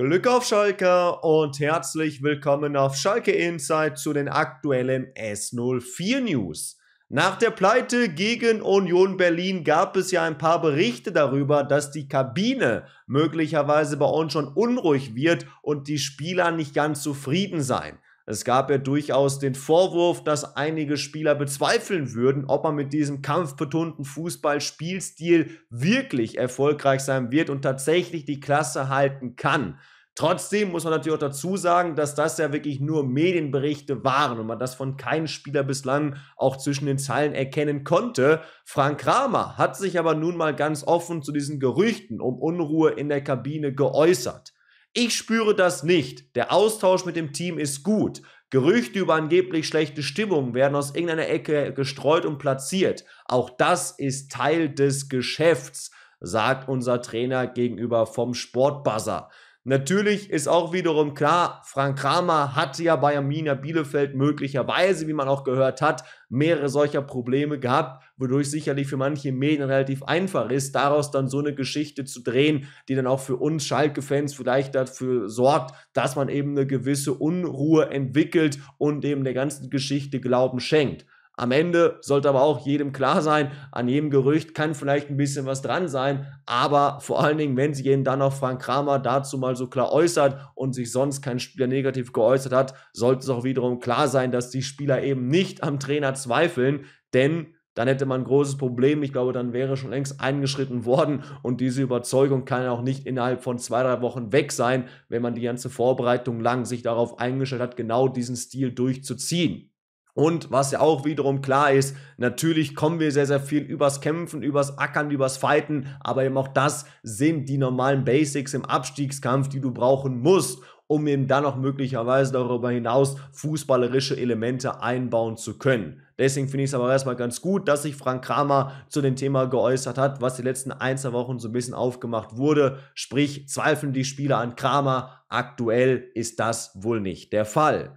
Glück auf Schalke und herzlich willkommen auf Schalke Insight zu den aktuellen S04 News. Nach der Pleite gegen Union Berlin gab es ja ein paar Berichte darüber, dass die Kabine möglicherweise bei uns schon unruhig wird und die Spieler nicht ganz zufrieden seien. Es gab ja durchaus den Vorwurf, dass einige Spieler bezweifeln würden, ob man mit diesem kampfbetonten Fußballspielstil wirklich erfolgreich sein wird und tatsächlich die Klasse halten kann. Trotzdem muss man natürlich auch dazu sagen, dass das ja wirklich nur Medienberichte waren und man das von keinem Spieler bislang auch zwischen den Zeilen erkennen konnte. Frank Kramer hat sich aber nun mal ganz offen zu diesen Gerüchten um Unruhe in der Kabine geäußert. Ich spüre das nicht. Der Austausch mit dem Team ist gut. Gerüchte über angeblich schlechte Stimmung werden aus irgendeiner Ecke gestreut und platziert. Auch das ist Teil des Geschäfts, sagt unser Trainer gegenüber vom Sportbuzzer. Natürlich ist auch wiederum klar, Frank Kramer hatte ja bei Amina Bielefeld möglicherweise, wie man auch gehört hat, mehrere solcher Probleme gehabt, wodurch sicherlich für manche Medien relativ einfach ist, daraus dann so eine Geschichte zu drehen, die dann auch für uns Schalke-Fans vielleicht dafür sorgt, dass man eben eine gewisse Unruhe entwickelt und eben der ganzen Geschichte Glauben schenkt. Am Ende sollte aber auch jedem klar sein, an jedem Gerücht kann vielleicht ein bisschen was dran sein, aber vor allen Dingen, wenn sich eben dann auch Frank Kramer dazu mal so klar äußert und sich sonst kein Spieler negativ geäußert hat, sollte es auch wiederum klar sein, dass die Spieler eben nicht am Trainer zweifeln, denn dann hätte man ein großes Problem. Ich glaube, dann wäre schon längst eingeschritten worden und diese Überzeugung kann auch nicht innerhalb von zwei, drei Wochen weg sein, wenn man die ganze Vorbereitung lang sich darauf eingestellt hat, genau diesen Stil durchzuziehen. Und was ja auch wiederum klar ist, natürlich kommen wir sehr, sehr viel übers Kämpfen, übers Ackern, übers Fighten, aber eben auch das sind die normalen Basics im Abstiegskampf, die du brauchen musst, um eben dann auch möglicherweise darüber hinaus fußballerische Elemente einbauen zu können. Deswegen finde ich es aber erstmal ganz gut, dass sich Frank Kramer zu dem Thema geäußert hat, was die letzten ein, zwei Wochen so ein bisschen aufgemacht wurde. Sprich, zweifeln die Spieler an Kramer. Aktuell ist das wohl nicht der Fall.